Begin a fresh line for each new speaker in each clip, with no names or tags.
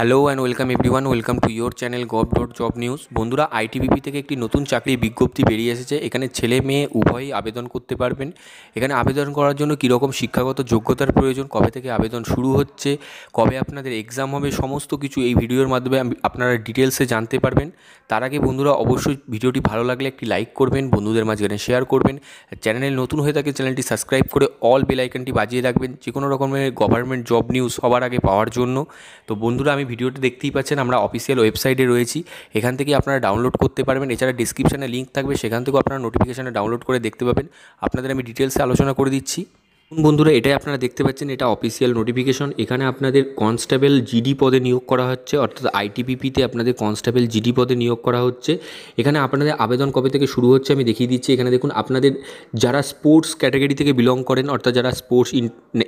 hello and welcome everyone welcome to your channel gov dot job news বন্ধুরা ITBP থেকে একটি নতুন চাকরির বিজ্ঞপ্তি বেরিয়ে এসেছে এখানে ছেলে মেয়ে উভয়ই আবেদন করতে পারবেন এখানে আবেদন করার জন্য কীরকম শিক্ষাগত যোগ্যতার প্রয়োজন কবে থেকে আবেদন শুরু হচ্ছে কবে আপনাদের এক্সাম হবে সমস্ত কিছু এই ভিডিওর মাধ্যমে আপনারা ডিটেলসে জানতে পারবেন তার আগে বন্ধুরা অবশ্যই ভিডিওটি ভালো লাগলে একটি লাইক করবেন বন্ধুদের মাঝখানে শেয়ার করবেন চ্যানেল নতুন হয়ে থাকে চ্যানেলটি সাবস্ক্রাইব করে অল বেল বাজিয়ে রাখবেন যে কোনো রকমের গভর্নমেন্ট জব নিউজ সবার আগে পাওয়ার জন্য তো বন্ধুরা আমি ভিডিওটি দেখতেই পাচ্ছেন আমরা অফিসিয়াল ওয়েবসাইটে রয়েছি এখান থেকে আপনারা ডাউনলোড করতে পারবেন এছাড়া ডিসক্রিপশানে লিঙ্ক থাকবে সেখান থেকেও আপনারা নোটিফিকেশানে ডাউনলোড করে দেখতে পাবেন আপনাদের আমি ডিটেলসে আলোচনা করে দিচ্ছি বন্ধুরা এটাই আপনারা দেখতে পাচ্ছেন এটা অফিসিয়াল নোটিফিকেশন এখানে আপনাদের কনস্টেবল জিডি পদে নিয়োগ করা হচ্ছে অর্থাৎ আইটিপিপিতে আপনাদের কনস্টেবল জিডি পদে নিয়োগ করা হচ্ছে এখানে আপনাদের আবেদন কবে থেকে শুরু হচ্ছে আমি দেখিয়ে দিচ্ছি এখানে দেখুন আপনাদের যারা স্পোর্টস ক্যাটাগরি থেকে বিলং করেন অর্থাৎ যারা স্পোর্টস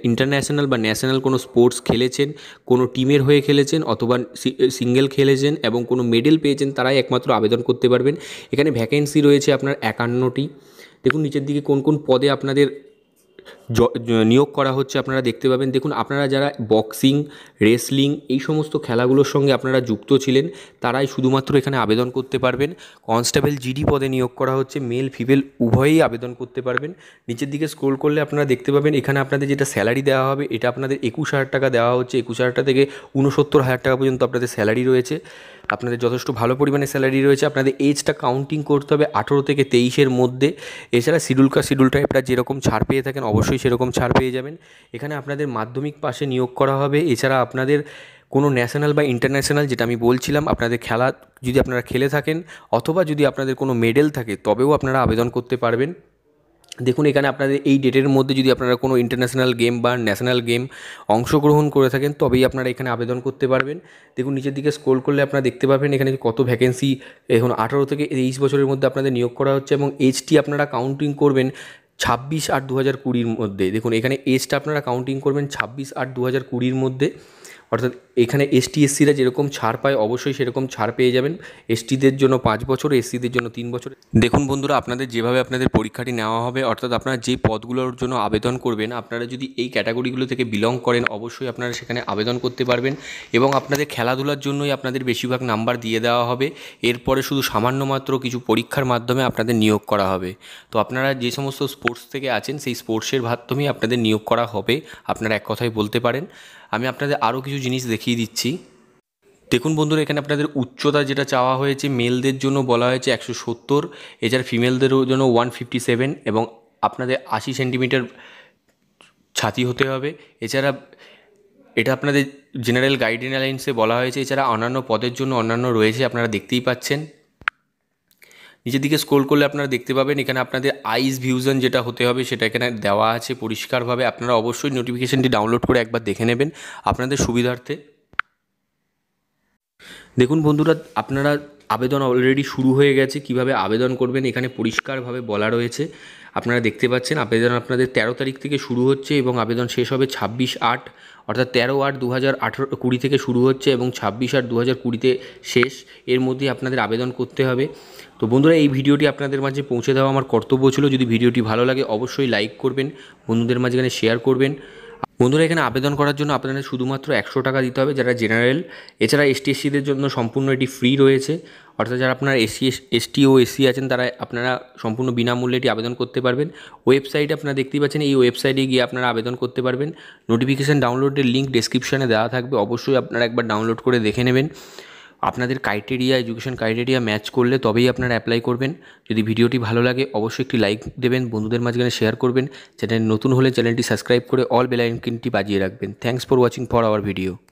ইন্টারন্যাশনাল বা ন্যাশনাল কোনো স্পোর্টস খেলেছেন কোনো টিমের হয়ে খেলেছেন অথবা সিঙ্গেল খেলেছেন এবং কোনো মেডেল পেয়েছেন তারাই একমাত্র আবেদন করতে পারবেন এখানে ভ্যাকেন্সি রয়েছে আপনার একান্নটি দেখুন নিচের দিকে কোন কোন পদে আপনাদের নিয়োগ করা হচ্ছে আপনারা দেখতে পাবেন দেখুন আপনারা যারা বক্সিং রেসলিং এই সমস্ত খেলাগুলোর সঙ্গে আপনারা যুক্ত ছিলেন তারাই শুধুমাত্র এখানে আবেদন করতে পারবেন কনস্টেবল জিডি পদে নিয়োগ করা হচ্ছে মেল ফিমেল উভয়েই আবেদন করতে পারবেন নিচের দিকে স্ক্রোল করলে আপনারা দেখতে পাবেন এখানে আপনাদের যেটা স্যালারি দেওয়া হবে এটা আপনাদের একুশ হাজার টাকা দেওয়া হচ্ছে একুশ হাজার টাকা থেকে উনসত্তর হাজার টাকা পর্যন্ত আপনাদের স্যালারি রয়েছে আপনাদের যথেষ্ট ভালো পরিমাণে স্যালারি রয়েছে আপনাদের এজটা কাউন্টিং করতে হবে আঠেরো থেকে তেইশের মধ্যে এছাড়া শিডিউল কা শিডিউল টাইপরা যেরকম ছাড় পেয়ে থাকেন অবশ্যই আপনি সেরকম ছাড় পেয়ে যাবেন এখানে আপনাদের মাধ্যমিক পাশে নিয়োগ করা হবে এছাড়া আপনাদের কোনো ন্যাশনাল বা ইন্টারন্যাশনাল যেটা আমি বলছিলাম আপনাদের খেলা যদি আপনারা খেলে থাকেন অথবা যদি আপনাদের কোনো মেডেল থাকে তবেও আপনারা আবেদন করতে পারবেন দেখুন এখানে আপনাদের এই ডেটের মধ্যে যদি আপনারা কোনো ইন্টারন্যাশনাল গেম বা ন্যাশনাল গেম অংশগ্রহণ করে থাকেন তবেই আপনারা এখানে আবেদন করতে পারবেন দেখুন নিচের দিকে স্কোল করলে আপনারা দেখতে পাবেন এখানে কত ভ্যাকেন্সি এখন আঠারো থেকে তেইশ বছরের মধ্যে আপনাদের নিয়োগ করা হচ্ছে এবং এজটি আপনারা কাউন্টিং করবেন ছাব্বিশ আট দু হাজার কুড়ির মধ্যে দেখুন এখানে এজটা আপনারা কাউন্টিং করবেন ছাব্বিশ আট দু হাজার কুড়ির মধ্যে অর্থাৎ এখানে এসটি এসসিরা যেরকম ছাড় পায় অবশ্যই সেরকম ছাড় পেয়ে যাবেন এসটিদের জন্য পাঁচ বছর এসসিদের জন্য তিন বছর দেখুন বন্ধুরা আপনাদের যেভাবে আপনাদের পরীক্ষাটি নেওয়া হবে অর্থাৎ আপনারা যে পদগুলোর জন্য আবেদন করবেন আপনারা যদি এই ক্যাটাগরিগুলো থেকে বিলং করেন অবশ্যই আপনারা সেখানে আবেদন করতে পারবেন এবং আপনাদের খেলাধুলার জন্যই আপনাদের বেশিরভাগ নাম্বার দিয়ে দেওয়া হবে এরপরে শুধু সামান্য মাত্র কিছু পরীক্ষার মাধ্যমে আপনাদের নিয়োগ করা হবে তো আপনারা যে সমস্ত স্পোর্টস থেকে আছেন সেই স্পোর্টসের মাধ্যমেই আপনাদের নিয়োগ করা হবে আপনারা এক কথায় বলতে পারেন আমি আপনাদের আরও কিছু জিনিস দেখিয়ে দিচ্ছি দেখুন বন্ধুরা এখানে আপনাদের উচ্চতা যেটা চাওয়া হয়েছে মেলদের জন্য বলা হয়েছে একশো সত্তর এছাড়া ফিমেলদেরও জন্য ওয়ান ফিফটি সেভেন এবং আপনাদের আশি সেন্টিমিটার ছাতি হতে হবে এছাড়া এটা আপনাদের জেনারেল গাইডলাইন্সে বলা হয়েছে এছাড়া অন্যান্য পদের জন্য অন্যান্য রয়েছে আপনারা দেখতেই পাচ্ছেন নিচের দিকে স্ক্রোল করলে আপনারা দেখতে পাবেন এখানে আপনাদের আইস ভিউজন যেটা হতে হবে সেটা এখানে দেওয়া আছে পরিষ্কারভাবে আপনারা অবশ্যই নোটিফিকেশানটি ডাউনলোড করে একবার দেখে নেবেন আপনাদের সুবিধার্থে দেখুন বন্ধুরা আপনারা আবেদন অলরেডি শুরু হয়ে গেছে কিভাবে আবেদন করবেন এখানে পরিষ্কারভাবে বলা রয়েছে আপনারা দেখতে পাচ্ছেন আবেদন আপনাদের তেরো তারিখ থেকে শুরু হচ্ছে এবং আবেদন শেষ হবে ছাব্বিশ আট অর্থাৎ তেরো আট দু হাজার আঠেরো কুড়ি থেকে শুরু হচ্ছে এবং ছাব্বিশ আট দু হাজার কুড়িতে শেষ এর মধ্যে আপনাদের আবেদন করতে হবে তো বন্ধুরা এই ভিডিওটি আপনাদের মাঝে পৌঁছে দেওয়া আমার কর্তব্য ছিল যদি ভিডিওটি ভালো লাগে অবশ্যই লাইক করবেন বন্ধুদের মাঝখানে শেয়ার করবেন বন্ধুরা এখানে আবেদন করার জন্য আপনাদের শুধুমাত্র একশো টাকা দিতে হবে যারা জেনারেল এছাড়া এসটি এসসিদের জন্য সম্পূর্ণ এটি ফ্রি রয়েছে অর্থাৎ যারা আপনার এসসি এসটি ও এসসি আছেন তারা আপনারা সম্পূর্ণ বিনামূল্যে এটি আবেদন করতে পারবেন ওয়েবসাইটে আপনারা দেখতেই পাচ্ছেন এই ওয়েবসাইটে গিয়ে আপনারা আবেদন করতে পারবেন নোটিফিকেশান ডাউনলোডের লিঙ্ক ডেসক্রিপশানে দেওয়া থাকবে অবশ্যই আপনারা একবার ডাউনলোড করে দেখে নেবেন আপনাদের ক্রাইটেরিয়া এডুকেশন ক্রাইটেরিয়া ম্যাচ করলে তবেই আপনারা অ্যাপ্লাই করবেন যদি ভিডিওটি ভালো লাগে অবশ্যই একটি লাইক দেবেন বন্ধুদের মাঝখানে শেয়ার করবেন চ্যানেল নতুন হলে চ্যানেলটি সাবস্ক্রাইব করে অল বেলাইনকিনটি বাজিয়ে রাখবেন thanks for watching for our video